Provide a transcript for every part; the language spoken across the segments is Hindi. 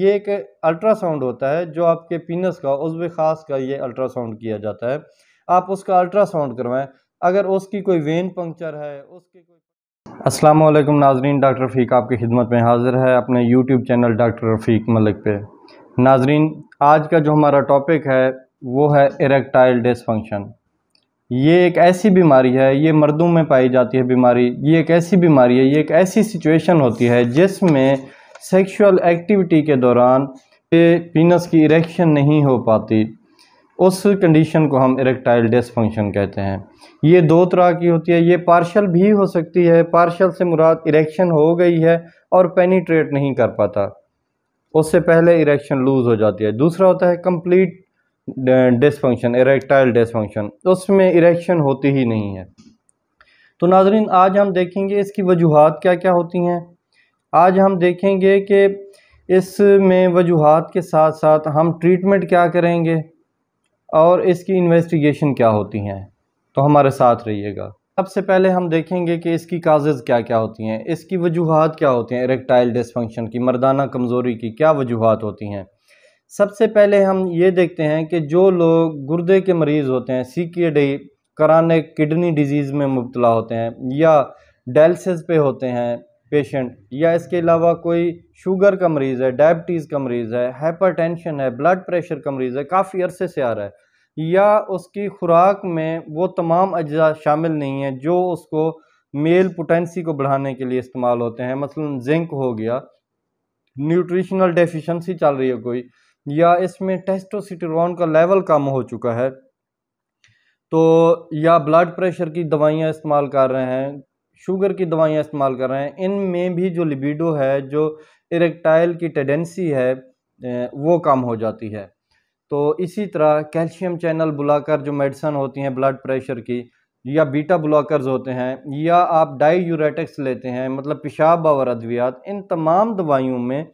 ये एक अल्ट्रासाउंड होता है जो आपके पीनस का उस ख़ास का ये अल्ट्रासाउंड किया जाता है आप उसका अल्ट्रासाउंड करवाएं अगर उसकी कोई वेन पंक्चर है उसके कोई असलम नाजरीन डॉक्टर रफ़ीक आपकी खिदमत में हाज़िर है अपने YouTube channel doctor Rafiq Malik पे नाजरीन आज का जो हमारा टॉपिक है वो है इरेक्टाइल डिसफंक्शन ये एक ऐसी बीमारी है ये मर्दों में पाई जाती है बीमारी ये एक ऐसी बीमारी है ये एक ऐसी सिचुएशन होती है जिसमें सेक्सुअल एक्टिविटी के दौरान पीनस की इरेक्शन नहीं हो पाती उस कंडीशन को हम इरेक्टाइल डिसफंक्शन कहते हैं ये दो तरह की होती है ये पार्शल भी हो सकती है पार्शल से मुराद इरेक्शन हो गई है और पेनीट्रेट नहीं कर पाता उससे पहले इरेक्शन लूज़ हो जाती है दूसरा होता है कंप्लीट डिसफंक्शन इरेक्टाइल डिसफंक्शन उसमें इरेक्शन होती ही नहीं है तो नाजरीन आज हम देखेंगे इसकी वजूहत क्या क्या होती हैं आज हम देखेंगे कि इसमें वजूहत के साथ साथ हम ट्रीटमेंट क्या करेंगे और इसकी इन्वेस्टिगेशन क्या होती हैं तो हमारे साथ रहिएगा सबसे पहले हम देखेंगे कि इसकी काजेज़ क्या क्या होती हैं इसकी वजूहत क्या होती हैं इरेक्टाइल डिसफंक्शन की मर्दाना कमज़ोरी की क्या वजूहत होती हैं सबसे पहले हम ये देखते हैं कि जो लोग गुर्दे के मरीज़ होते हैं सी के डी कराने किडनी डिजीज़ में मुबतला होते हैं या डायलिसिस पे होते हैं पेशेंट या इसके अलावा कोई शुगर का मरीज़ है डायबिटीज़ का मरीज़ है हाइपरटेंशन है ब्लड प्रेशर का मरीज़ है काफ़ी अरसे से आ रहा है या उसकी खुराक में वो तमाम अज्जा शामिल नहीं है जो उसको मेल पोटेंसी को बढ़ाने के लिए इस्तेमाल होते हैं मसलन जिंक हो गया न्यूट्रिशनल डेफिशिएंसी चल रही है कोई या इसमें टेस्टोसिटरॉन का लेवल कम हो चुका है तो या ब्लड प्रेशर की दवाइयाँ इस्तेमाल कर रहे हैं शुगर की दवाइयाँ इस्तेमाल कर रहे हैं इन में भी जो लिबिडो है जो इरेक्टाइल की टेंडेंसी है वो कम हो जाती है तो इसी तरह कैल्शियम चैनल बुलाकर जो मेडिसन होती हैं ब्लड प्रेशर की या बीटा ब्लॉकर्स होते हैं या आप डाई यूरेटिक्स लेते हैं मतलब पेशाब और अद्वियात इन तमाम दवाइयों में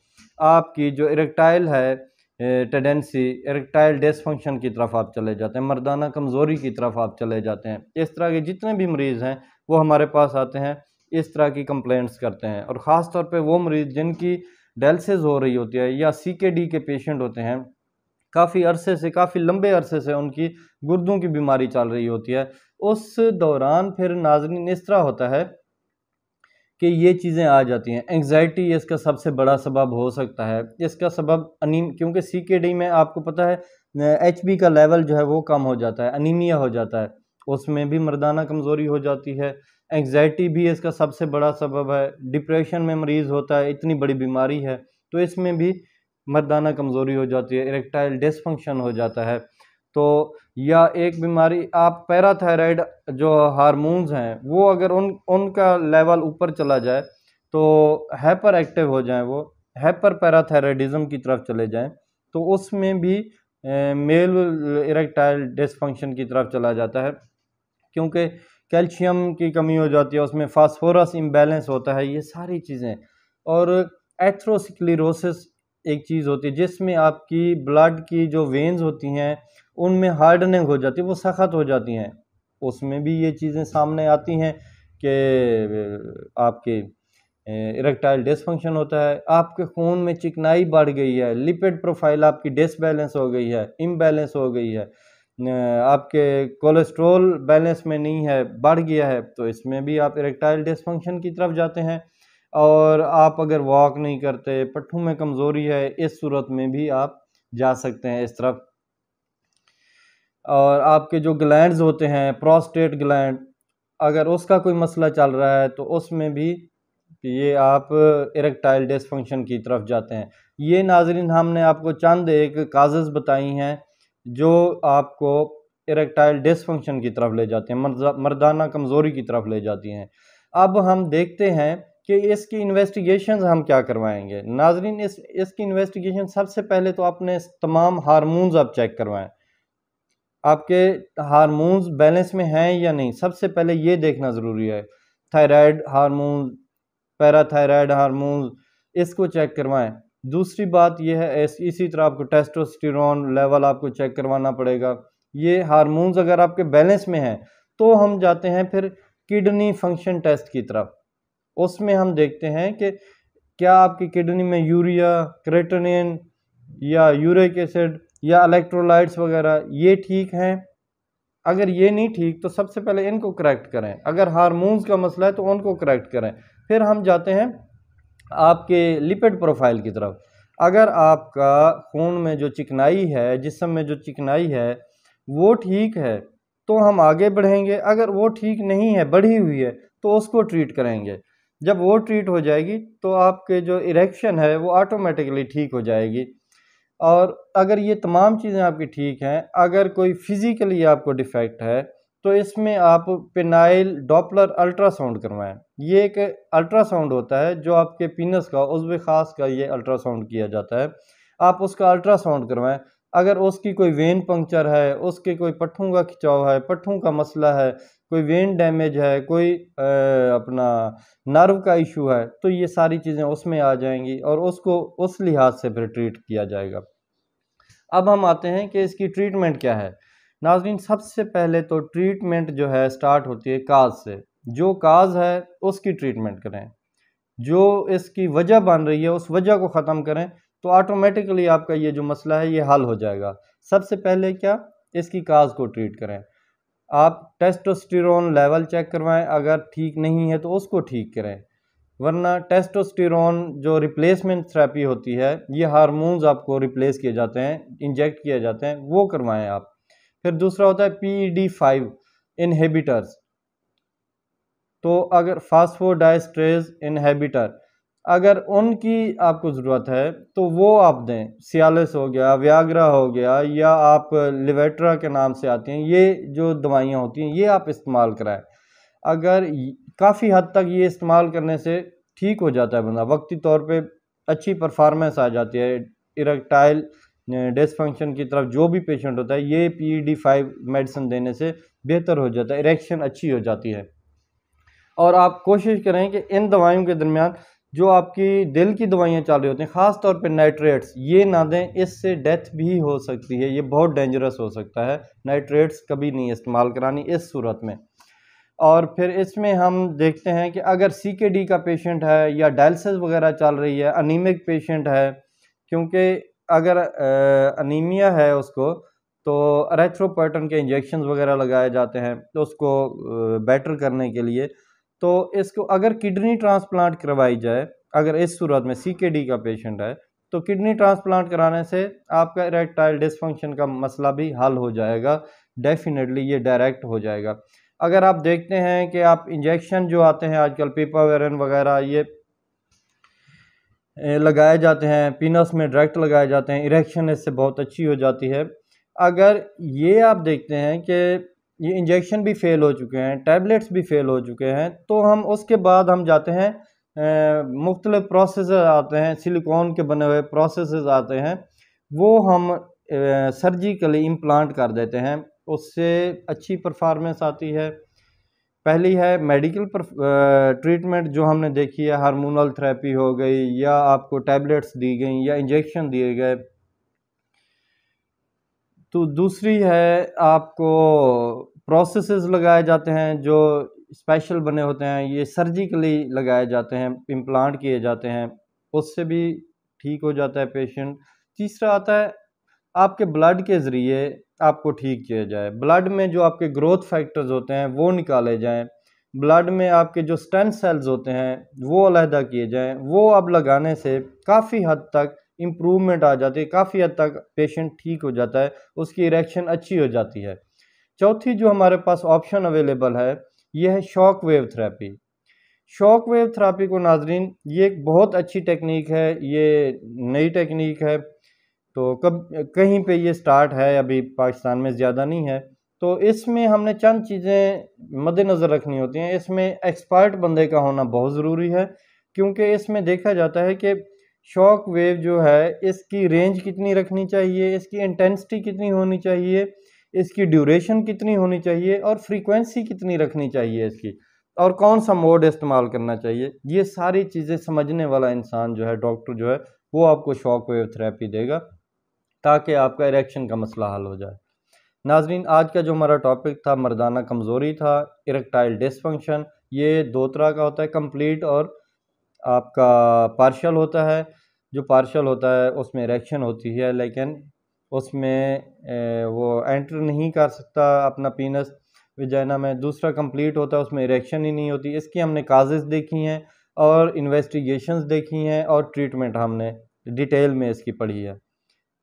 आपकी जो इरेक्टाइल है टेंडेंसी इरेक्टाइल डिसफंक्शन की तरफ आप चले जाते हैं मर्दाना कमज़ोरी की तरफ आप चले जाते हैं इस तरह के जितने भी मरीज़ हैं वो हमारे पास आते हैं इस तरह की कंप्लेंट्स करते हैं और ख़ास तौर पे वो मरीज़ जिनकी डेल्सेज हो रही होती है या सी के डी के पेशेंट होते हैं काफ़ी अरसे से काफ़ी लंबे अरसे से उनकी गुर्दों की बीमारी चल रही होती है उस दौरान फिर नाजरीन इस तरह होता है कि ये चीज़ें आ जाती हैं एंग्जाइटी इसका सबसे बड़ा सबब हो सकता है इसका सबब अनिम क्योंकि सी के डी में आपको पता है एच बी का लेवल जो है वो कम हो जाता है अनीमिया हो जाता है उसमें भी मर्दाना कमज़ोरी हो जाती है एंगजाइटी भी इसका सबसे बड़ा सबब है डिप्रेशन में मरीज़ होता है इतनी बड़ी बीमारी है तो इसमें भी मर्दाना कमज़ोरी हो जाती है इरेक्टाइल डिसफंक्शन हो जाता है तो या एक बीमारी आप पैराथायराइड जो हारमोन्स हैं वो अगर उन उनका लेवल ऊपर चला जाए तो हैपर एक्टिव हो जाए वो हैपर पैराथायराइडिज़म की तरफ चले जाएँ तो उसमें भी मेल इरेक्टाइल डिसफंक्शन की तरफ चला जाता है क्योंकि कैल्शियम की कमी हो जाती है उसमें फास्फोरस इम्बेलेंस होता है ये सारी चीज़ें और एथ्रोसिक्लिरोसिस एक चीज़ होती है जिसमें आपकी ब्लड की जो वेंस होती हैं उनमें हार्डनिंग हो जाती है वो सख्त हो जाती हैं उसमें भी ये चीज़ें सामने आती हैं कि आपके इरेक्टाइल डिसफंक्शन होता है आपके खून में चिकनाई बढ़ गई है लिपिड प्रोफाइल आपकी डिसबैलेंस हो गई है इम्बैलेंस हो गई है आपके कोलेस्ट्रॉल बैलेंस में नहीं है बढ़ गया है तो इसमें भी आप इरेक्टाइल डिसफंक्शन की तरफ जाते हैं और आप अगर वॉक नहीं करते पट्ठों में कमज़ोरी है इस सूरत में भी आप जा सकते हैं इस तरफ और आपके जो ग्लैंड्स होते हैं प्रोस्टेट ग्लैंड अगर उसका कोई मसला चल रहा है तो उसमें भी ये आप इरेक्टाइल डिसफंक्शन की तरफ जाते हैं ये नाजरीन हमने आपको चंद एक काजेज़ बताई हैं जो आपको इरेक्टाइल डिसफंक्शन की तरफ ले जाते हैं मर्दाना कमज़ोरी की तरफ ले जाती हैं अब हम देखते हैं कि इसकी इन्वेस्टिगेशन हम क्या करवाएंगे नाजरीन इस इसकी इन्वेस्टिगेशन सबसे पहले तो अपने तमाम हारमोन्स आप चेक करवाएं आपके हारमोन्स बैलेंस में हैं या नहीं सबसे पहले ये देखना ज़रूरी है थायराइड हारमोन पैराथायराइड हारमोन्स इसको चेक करवाएं दूसरी बात यह है इसी तरह आपको टेस्टोस्टेरोन लेवल आपको चेक करवाना पड़ेगा ये हारमोन्स अगर आपके बैलेंस में हैं तो हम जाते हैं फिर किडनी फंक्शन टेस्ट की तरफ उसमें हम देखते हैं कि क्या आपकी किडनी में यूरिया क्रेटनिन या यूरिक एसिड या इलेक्ट्रोलाइट्स वगैरह ये ठीक हैं अगर ये नहीं ठीक तो सबसे पहले इनको करेक्ट करें अगर हारमोन्स का मसला है तो उनको करेक्ट करें फिर हम जाते हैं आपके लिपिड प्रोफाइल की तरफ अगर आपका खून में जो चिकनाई है जिसम में जो चिकनाई है वो ठीक है तो हम आगे बढ़ेंगे अगर वो ठीक नहीं है बढ़ी हुई है तो उसको ट्रीट करेंगे जब वो ट्रीट हो जाएगी तो आपके जो इरेक्शन है वो ऑटोमेटिकली ठीक हो जाएगी और अगर ये तमाम चीज़ें आपकी ठीक हैं अगर कोई फिज़िकली आपको डिफ़ेक्ट है तो इसमें आप पेनाइल डॉपलर अल्ट्रासाउंड करवाएं ये एक अल्ट्रासाउंड होता है जो आपके पीनस का उज्व ख़ास का ये अल्ट्रासाउंड किया जाता है आप उसका अल्ट्रासाउंड करवाएं अगर उसकी कोई वेन पंक्चर है उसके कोई पट्ठों का खिंचाव है पट्ठों का मसला है कोई वेन डैमेज है कोई आ, अपना नर्व का इशू है तो ये सारी चीज़ें उसमें आ जाएंगी और उसको उस लिहाज से फिर ट्रीट किया जाएगा अब हम आते हैं कि इसकी ट्रीटमेंट क्या है नाजरीन सबसे पहले तो ट्रीटमेंट जो है स्टार्ट होती है काज से जो काज है उसकी ट्रीटमेंट करें जो इसकी वजह बन रही है उस वजह को ख़त्म करें तो ऑटोमेटिकली आपका ये जो मसला है ये हल हो जाएगा सबसे पहले क्या इसकी काज को ट्रीट करें आप टेस्टोस्टेरोन लेवल चेक करवाएं अगर ठीक नहीं है तो उसको ठीक करें वरना टेस्टोस्टेरोन जो रिप्लेसमेंट थेरेपी होती है ये हारमोन्स आपको रिप्लेस किए जाते हैं इंजेक्ट किए जाते हैं वो करवाएं आप फिर दूसरा होता है पी डी फाइव इनहेबिटर्स तो अगर फास्फोडाइस्ट्रेज इनहेबिटर अगर उनकी आपको ज़रूरत है तो वो आप दें सियालिस हो गया व्याग्रा हो गया या आप लिवेट्रा के नाम से आती हैं ये जो दवाइयाँ होती हैं ये आप इस्तेमाल कराएं अगर काफ़ी हद तक ये इस्तेमाल करने से ठीक हो जाता है बंदा वक्ती तौर पे अच्छी परफार्मेंस आ जाती है इरेक्टाइल डेस्क फंक्शन की तरफ जो भी पेशेंट होता है ये पी डी फाइव मेडिसिन देने से बेहतर हो जाता है इरेक्शन अच्छी हो जाती है और आप कोशिश करें कि इन दवाइयों के दरमियान जो आपकी दिल की दवाइयाँ चल रही होती हैं ख़ास तौर पे नाइट्रेट्स ये ना दें इससे डेथ भी हो सकती है ये बहुत डेंजरस हो सकता है नाइट्रेट्स कभी नहीं इस्तेमाल करानी इस सूरत में और फिर इसमें हम देखते हैं कि अगर सी के डी का पेशेंट है या डायलिसिस वगैरह चल रही है अनिमिक पेशेंट है क्योंकि अगर अनीमिया है उसको तो अरेथ्रोपर्टन के इंजेक्शन वगैरह लगाए जाते हैं तो उसको बेटर करने के लिए तो इसको अगर किडनी ट्रांसप्लांट करवाई जाए अगर इस सूरत में सी का पेशेंट है तो किडनी ट्रांसप्लांट कराने से आपका इरेक्टाइल डिसफंक्शन का मसला भी हल हो जाएगा डेफिनेटली ये डायरेक्ट हो जाएगा अगर आप देखते हैं कि आप इंजेक्शन जो आते हैं आजकल पीपावेरन वगैरह ये लगाए जाते हैं पिनस में डायरेक्ट लगाए जाते हैं इरेक्शन इससे बहुत अच्छी हो जाती है अगर ये आप देखते हैं कि ये इंजेक्शन भी फेल हो चुके हैं टैबलेट्स भी फेल हो चुके हैं तो हम उसके बाद हम जाते हैं मुख्तलिफ प्रोसेस आते हैं सिलिकॉन के बने हुए प्रोसेस आते हैं वो हम सर्जिकली इम्प्लांट कर देते हैं उससे अच्छी परफार्मेंस आती है पहली है मेडिकल पर ट्रीटमेंट जो हमने देखी है हार्मोनल थेरेपी हो गई या आपको टैबलेट्स दी गई या इंजेक्शन दिए गए तो दूसरी है आपको प्रोसेसेस लगाए जाते हैं जो स्पेशल बने होते हैं ये सर्जिकली लगाए जाते हैं इम्प्लांट किए जाते हैं उससे भी ठीक हो जाता है पेशेंट तीसरा आता है आपके ब्लड के ज़रिए आपको ठीक किया जाए ब्लड में जो आपके ग्रोथ फैक्टर्स होते हैं वो निकाले जाएं ब्लड में आपके जो स्टेम सेल्स होते हैं वो अलहदा किए जाएं वो अब लगाने से काफ़ी हद तक इम्प्रूवमेंट आ जाती है काफ़ी हद तक पेशेंट ठीक हो जाता है उसकी इरेक्शन अच्छी हो जाती है चौथी जो हमारे पास ऑप्शन अवेलेबल है यह है shock wave therapy shock wave therapy को नाजरीन ये एक बहुत अच्छी टेक्निक है ये नई टेक्निक है तो कब कहीं पे ये स्टार्ट है अभी पाकिस्तान में ज़्यादा नहीं है तो इसमें हमने चंद चीज़ें मद्देनज़र रखनी होती हैं इसमें एक्सपर्ट बंदे का होना बहुत ज़रूरी है क्योंकि इसमें देखा जाता है कि शॉक वेव जो है इसकी रेंज कितनी रखनी चाहिए इसकी इंटेंसिटी कितनी होनी चाहिए इसकी ड्यूरेशन कितनी होनी चाहिए और फ्रीक्वेंसी कितनी रखनी चाहिए इसकी और कौन सा मोड इस्तेमाल करना चाहिए ये सारी चीज़ें समझने वाला इंसान जो है डॉक्टर जो है वो आपको शॉक वेव थेरेपी देगा ताकि आपका इरेक्शन का मसला हल हो जाए नाजरीन आज का जो हमारा टॉपिक था मर्दाना कमज़ोरी था इरेक्टाइल डिसफंक्शन ये दो तरह का होता है कम्प्लीट और आपका पार्शल होता है जो पार्शल होता है उसमें इरेक्शन होती है लेकिन उसमें वो एंटर नहीं कर सकता अपना पीनस विजैना में दूसरा कंप्लीट होता है उसमें इरेक्शन ही नहीं होती इसकी हमने काजेज़ देखी हैं और इन्वेस्टिगेशंस देखी हैं और ट्रीटमेंट हमने डिटेल में इसकी पढ़ी है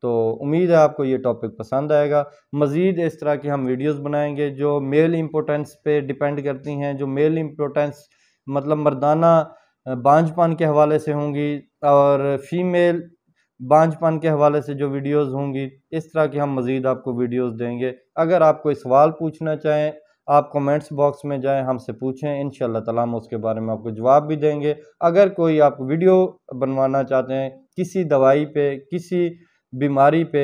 तो उम्मीद है आपको ये टॉपिक पसंद आएगा मज़ीद इस तरह की हम वीडियोस बनाएंगे जो मेल इम्पोर्टेंस पे डिपेंड करती हैं जो मेल इम्पोर्टेंस मतलब मर्दाना बांझपान के हवाले से होंगी और फीमेल बांझपान के हवाले से जो वीडियोस होंगी इस तरह की हम मज़ीद आपको वीडियोस देंगे अगर आप कोई सवाल पूछना चाहें आप कमेंट्स बॉक्स में जाएं हमसे पूछें इन ताला हम उसके बारे में आपको जवाब भी देंगे अगर कोई आप वीडियो बनवाना चाहते हैं किसी दवाई पे किसी बीमारी पे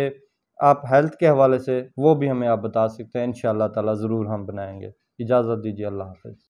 आप हेल्थ के हवाले से वो भी हमें आप बता सकते हैं इन ताला ज़रूर हम बनाएंगे इजाज़त दीजिए अल्लाह हाफिज़